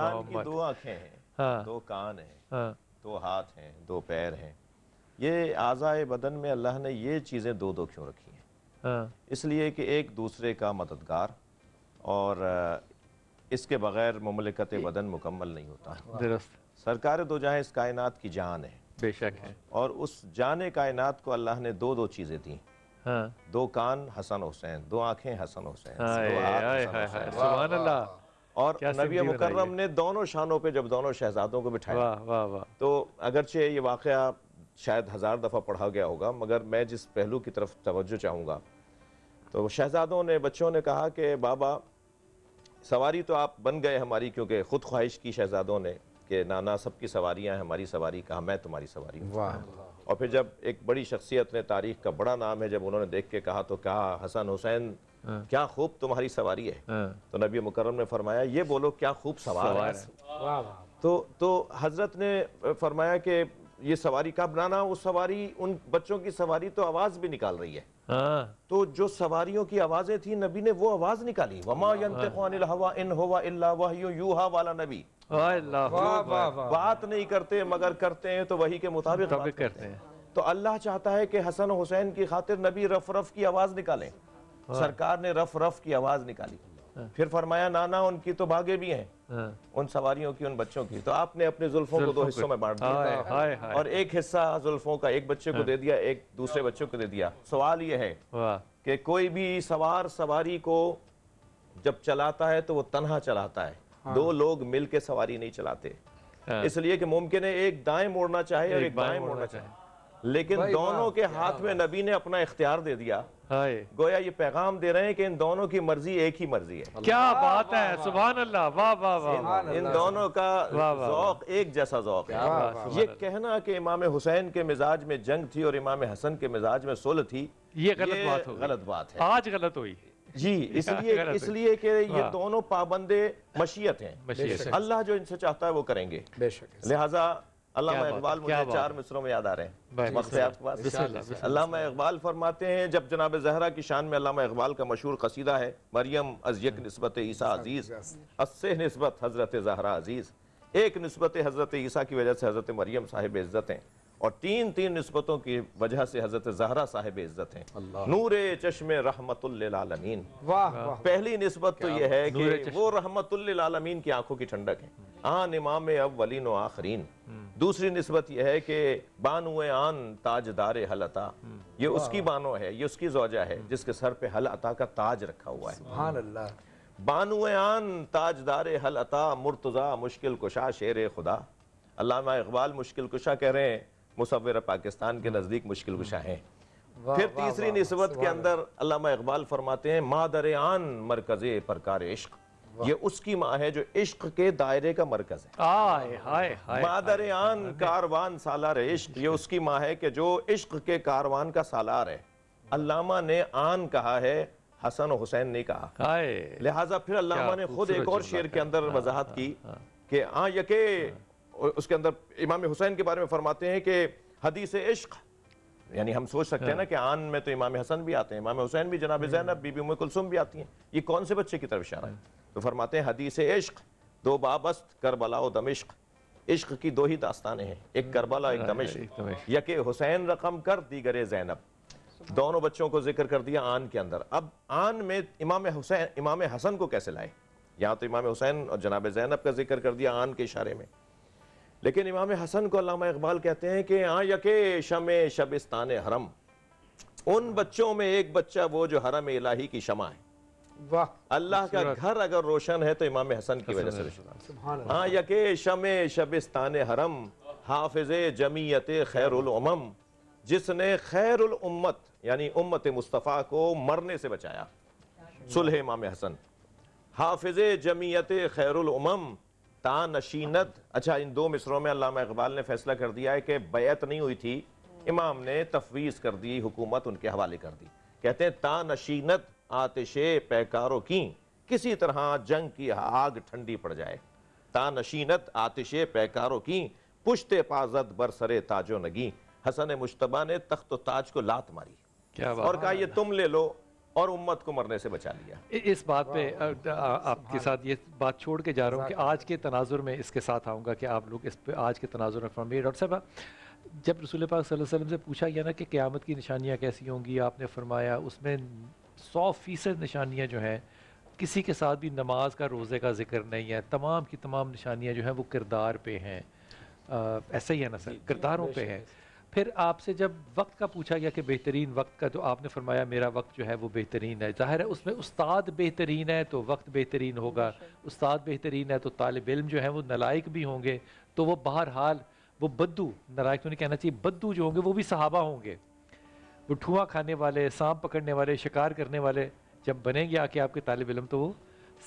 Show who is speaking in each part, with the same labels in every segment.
Speaker 1: इंसान की दो
Speaker 2: आंखें हैं हाँ, दो कान हैं हाँ, दो हाथ हैं दो पैर हैं ये आज़ाए बदन में अल्लाह ने ये चीज़ें दो दो क्यों रखी हैं हाँ, इसलिए कि एक दूसरे का मददगार और इसके बगैर ममलिकत बदन मुकम्मल नहीं होता सरकार दो जहाँ इस कायनात की जान है बेशक है और उस जान कायनात को अल्लाह ने दो दो चीज़ें दी हाँ, दो कान हसन हुसैन दो आंखें हसन हुसैन दो हाथ हसन हुसैन और नबी मुकर्रम ने दोनों शानों पे जब दोनों शहजादों को बिठाया वाह वाह वाह तो अगरचे ये वाक़ शायद हज़ार दफ़ा पढ़ा गया होगा मगर मैं जिस पहलू की तरफ तवज्जो चाहूँगा तो शहजादों ने बच्चों ने कहा कि बाबा सवारी तो आप बन गए हमारी क्योंकि ख़ुद ख्वाहिश की शहजादों ने कि नाना सबकी सवारियाँ हमारी सवारी कहा मैं तुम्हारी सवारी वाह और फिर जब एक बड़ी शख्सियत ने तारीख का बड़ा नाम है जब उन्होंने देख के कहा तो कहा हसन हुसैन हाँ। क्या खूब तुम्हारी सवारी है हाँ। तो नबी मुकरम ने फरमाया ये बोलो क्या खूब सवार, है तो तो हजरत ने फरमाया कि ये सवारी का बनाना वो सवारी उन बच्चों की सवारी तो आवाज भी निकाल रही है हाँ। तो जो सवारियों की आवाजें थी नबी ने वो आवाज निकाली वमा वाला नबी बात नहीं करते मगर करते हैं तो वही के मुताबिक करते हैं तो अल्लाह चाहता है कि हसन हुसैन की खातिर नबी रफ रफ की आवाज निकालें हाँ। सरकार ने रफ रफ की आवाज निकाली हाँ। फिर फरमाया नाना उनकी तो भागे भी हैं हाँ। उन सवारियों की उन बच्चों की तो आपने अपने जुल्फों को दो हिस्सों में बांट दिया और एक हिस्सा जुल्फों का एक बच्चे को दे दिया एक दूसरे बच्चों को दे दिया सवाल यह है कि कोई भी सवार सवारी को जब चलाता है तो वो तनहा चलाता है हाँ। दो लोग मिलके सवारी नहीं चलाते इसलिए कि मुमकिन है एक दाएं मोड़ना चाहे और एक बाएं मोड़ना चाहे लेकिन दोनों के हाथ में नबी ने अपना इख्तियार दे दिया गोया ये पैगाम दे रहे हैं कि इन दोनों की मर्जी एक ही मर्जी है क्या बात है सुबह अल्लाह वाह वाह वाह इन दोनों का जौक एक जैसा जौक है ये कहना कि इमाम हुसैन के मिजाज में जंग थी और इमाम हसन के मिजाज में सुलह थी ये गलत बात गलत बात है आज गलत हुई जी इसलिए इसलिए कि ये हाँ। दोनों पाबंदे मशीयत हैं अल्लाह जो इनसे चाहता है वो करेंगे लिहाजा अल्लाह इकबाल मुझे चार मिसरों में याद आ रहे हैं आपके पास इकबाल फरमाते हैं जब जनाब जहरा की शान में अल्लाह इकबाल का मशहूर कसीदा है मरियम अजयक नस्बत ईसा अजीज़ अस्से नस्बत हज़रत जहरा अजीज़ एक नस्बत हज़रत ईसा की वजह से हज़रत मरीम साहिब इज़्ज़त हैं और तीन तीन नस्बतों की वजह से हज़रत जहरा साहिब इज़्ज़त हैं नूर चश्मे रहमतमीन पहली नस्बत तो यह है कि वो रहमतमीन की आंखों की ठंडक है आन इमाम अव्वलिन आखरीन हम्म। दूसरी नस्बत यह है कि बानु आन ताज हल अता ये उसकी बानो है ये उसकी जोजा है हम्म। जिसके सर पे हल अता का ताज रखा हुआ है बानुए आन दार हल अता मुर्तज़ा मुश्किल कुशा शेर खुदा अलामा इकबाल मुश्किल कुशा कह रहे हैं मुसवर पाकिस्तान के हम्म। नज़दीक मुश्किल कुशा हैं फिर तीसरी नस्बत के अंदर अलामा इकबाल फरमाते हैं मादर आन मरकज़ परकार इश्क ये उसकी माँ है जो इश्क के दायरे का मरकज है मादर आन कारवान सालार इश्क ये उसकी माँ है कि जो इश्क के कारवान का सालार है अल्लामा ने आन कहा है हसन हुसैन ने कहा लिहाजा फिर अल्लामा ने खुद एक और शेर के अंदर वजाहत की हाँ, हाँ, हाँ। कि आ यके उसके अंदर इमाम हुसैन के बारे में फरमाते हैं कि हदीस इश्क यानी हम सोच सकते हैं ना हाँ। कि आन में तो इमाम हसन भी आते हैं इमाम हुसैन भी जनाब हम्म। जैनब बीबी उम कुलसुम भी आती हैं ये कौन से बच्चे की तरफ इशारा है हाँ। तो फरमाते हैं हदीस इश्क दो बाबस्त करबला और दमिश्क इश्क की दो ही दास्तानें हैं एक हाँ। करबला एक दमिश्क या हुसैन रकम कर दीगर जैनब दोनों बच्चों को जिक्र कर दिया आन के अंदर अब आन में इमाम हुसैन इमाम हसन को कैसे लाए यहाँ तो इमाम हुसैन और जनाब जैनब का जिक्र कर दिया आन के इशारे में लेकिन इमाम हसन को अलामा इकबाल कहते हैं कि आ हाँ, यके शम शबिस्तान हरम उन बच्चों में एक बच्चा वो जो हरम इलाही की शमा है वाह अल्लाह का घर अगर रोशन है तो इमाम हसन की वजह से हाँ यके शम शबिस्तान हरम हाफिज जमीयत खैरम जिसने खैर उम्मत यानी उम्मत मुस्तफ़ा को मरने से बचाया सुलह इमाम हसन हाफिज जमीयत खैरम तानशीनत अच्छा इन दो मिसरों में अलामा इकबाल ने फैसला कर दिया है कि बैत नहीं हुई थी इमाम ने तफवीज़ कर दी हुकूमत उनके हवाले कर दी कहते हैं तानशीनत आतिशे पैकारों की किसी तरह जंग की आग ठंडी पड़ जाए तानशीनत आतिशे पैकारों की पुश्ते पाजत बरसरे ताजो नगी हसन मुशतबा ने तख्त ताज को लात मारी क्या और कहा ये तुम ले लो और उम्मत को मरने से बचा लिया
Speaker 3: इस बात पे आपके साथ ये बात छोड़ के जा रहा हूँ कि आज के तनाजुर में इसके साथ आऊँगा कि आप लोग इस पर आज के तनाजुर में फरमाइए डॉक्टर साहब जब रसूल पाक वसल्लम से पूछा गया ना कि क़्यामत की निशानियाँ कैसी होंगी आपने फरमाया उसमें सौ फ़ीसद निशानियाँ जो हैं किसी के साथ भी नमाज का रोज़े का जिक्र नहीं है तमाम की तमाम निशानियाँ जो हैं वो किरदार पे हैं ऐसा ही है ना सर किरदारों पर हैं फिर आपसे जब वक्त का पूछा गया कि बेहतरीन वक्त का तो आपने फरमाया मेरा वक्त जो है वो बेहतरीन है ज़ाहिर है उसमें उस्ताद बेहतरीन है तो वक्त बेहतरीन होगा उस्ताद बेहतरीन है तो तालब इल्म जो है वो नलायक भी होंगे तो वो बहरहाल वो बद्दू नलायक तो नहीं कहना चाहिए बद्दू जो होंगे वो भी सहाबा होंगे वो ठुआ खाने वाले सांप पकड़ने वाले शिकार करने वाले जब बनेंगे आके आपके तालब इलम तो वो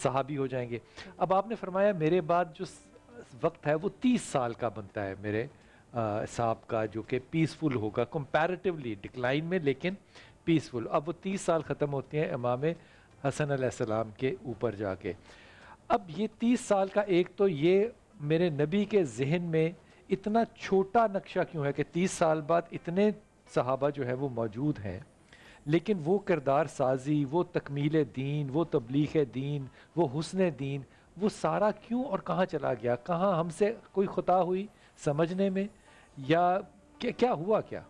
Speaker 3: सहाबी हो जाएंगे अब आपने फरमाया मेरे बाद जो वक्त है वो तीस साल का बनता है मेरे साहब का जो कि पीसफुल होगा कंपैरेटिवली डिक्लाइन में लेकिन पीसफुल अब वो तीस साल ख़त्म होते हैं इमाम हसन सलाम के ऊपर जाके अब ये तीस साल का एक तो ये मेरे नबी के जहन में इतना छोटा नक्शा क्यों है कि तीस साल बाद इतने सहाबा जो है वो मौजूद हैं लेकिन वो किरदार साजी वो तकमील दीन वो तबलीग दीन वो हसन दीन वो सारा क्यों और कहाँ चला गया कहाँ हमसे कोई खुता हुई समझने में या क्या, क्या हुआ क्या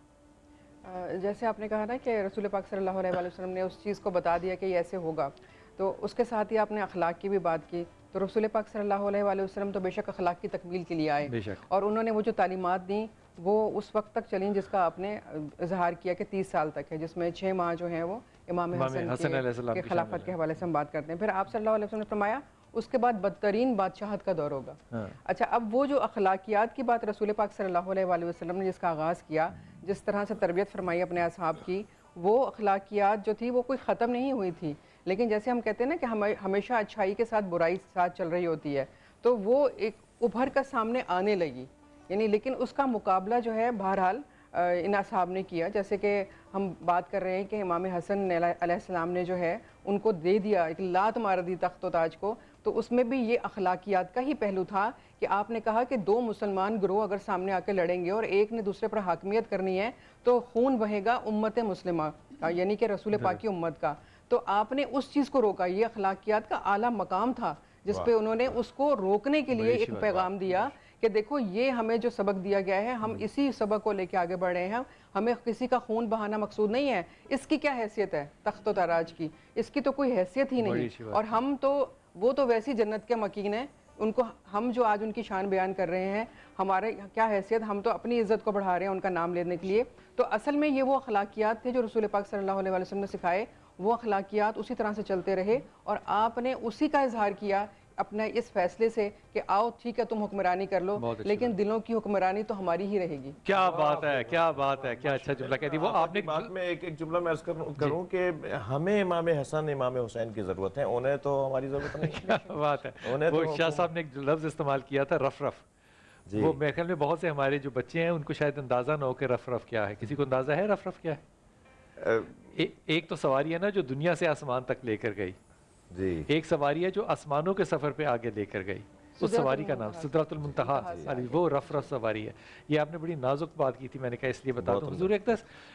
Speaker 1: जैसे आपने कहा ना कि रसूल पाक सल्लल्लाहु अलैहि वसल्लम ने उस चीज़ को बता दिया कि ऐसे होगा तो उसके साथ ही आपने अखलाक की भी बात की तो रसूल पाक सल्लल्लाहु अलैहि वसल्लम तो बेशक अखलाक की तकमील के लिए आए और उन्होंने वो जो तालीमत दी वो उस वक्त तक चली जिसका आपने इजहार किया कि तीस साल तक है जिसमें छः माह जो है वो इमाम हसन के, के खिलाफत के हवाले से हम बात करते हैं फिर आप सल्लल्लाहु अलैहि वसल्लम ने फरमाया उसके बाद बदतरीन बादशाहत का दौर होगा हाँ। अच्छा अब वो जो अखलाकियात की बात रसूल पाक सल्लल्लाहु अलैहि वसल्लम ने जिसका आगाज़ किया जिस तरह से तरबियत फरमाई अपने असहाब की वो अखलाकियात जो थी वो कोई ख़त्म नहीं हुई थी लेकिन जैसे हम कहते हैं ना कि हम हमेशा अच्छाई के साथ बुराई साथ चल रही होती है तो वो एक उभर कर सामने आने लगी यानी लेकिन उसका मुकाबला जो है बहरहाल इन साहब ने किया जैसे कि हम बात कर रहे हैं कि इमाम हसन सलाम ने जो है उनको दे दिया एक लात मार दी तख्त ताज को तो उसमें भी ये अखलाकियात का ही पहलू था कि आपने कहा कि दो मुसलमान ग्रोह अगर सामने आकर लड़ेंगे और एक ने दूसरे पर हाकमियत करनी है तो खून बहेगा उम्मत का यानी कि रसूल पाक की उम्मत का तो आपने उस चीज़ को रोका ये अखलाकियात का आला मकाम था जिस पे उन्होंने उसको रोकने के लिए एक पैगाम दिया कि देखो ये हमें जो सबक दिया गया है हम इसी सबक को लेके आगे बढ़ रहे हैं हमें किसी का खून बहाना मकसूद नहीं है इसकी क्या हैसियत है तख्त तराज की इसकी तो कोई हैसियत ही नहीं और हम तो वो तो वैसी जन्नत के मकीन हैं उनको हम जो आज उनकी शान बयान कर रहे हैं हमारे क्या हैसियत हम तो अपनी इज़्ज़त को बढ़ा रहे हैं उनका नाम लेने के लिए तो असल में ये वो अखलाकियात थे जो रसूल पाक सल्लल्लाहु अलैहि वसल्लम ने सिखाए वो अखलाकियात उसी तरह से चलते रहे और आपने उसी का इजहार किया अपने इस फैसले से कि आओ ठीक है तुम हुक्मरानी कर लो लेकिन दिलों की हुक्मरानी तो हमारी ही रहेगी
Speaker 2: क्या बात है क्या बात है क्या अच्छा जुमला कहती वो आपने बात में एक एक जुमला मैं करूं कि हमें इमाम हसन इमाम हुसैन की ज़रूरत है उन्हें तो हमारी ज़रूरत नहीं बात है उन्हें तो वो शाह साहब ने एक लफ्ज़ इस्तेमाल
Speaker 3: किया था रफ रफ वो मेरे ख्याल में बहुत से हमारे जो बच्चे हैं उनको शायद अंदाज़ा ना हो कि रफ रफ क्या है किसी को अंदाज़ा है रफ रफ क्या
Speaker 2: है
Speaker 3: एक तो सवारी है ना जो दुनिया से आसमान तक लेकर गई जी एक सवारी है जो आसमानों के सफर पे आगे लेकर गई उस सवारी का नाम सिदरतुल मुंतहा वो रफ रफ सवारी है ये आपने बड़ी नाजुक बात की थी मैंने कहा इसलिए बता दूं एक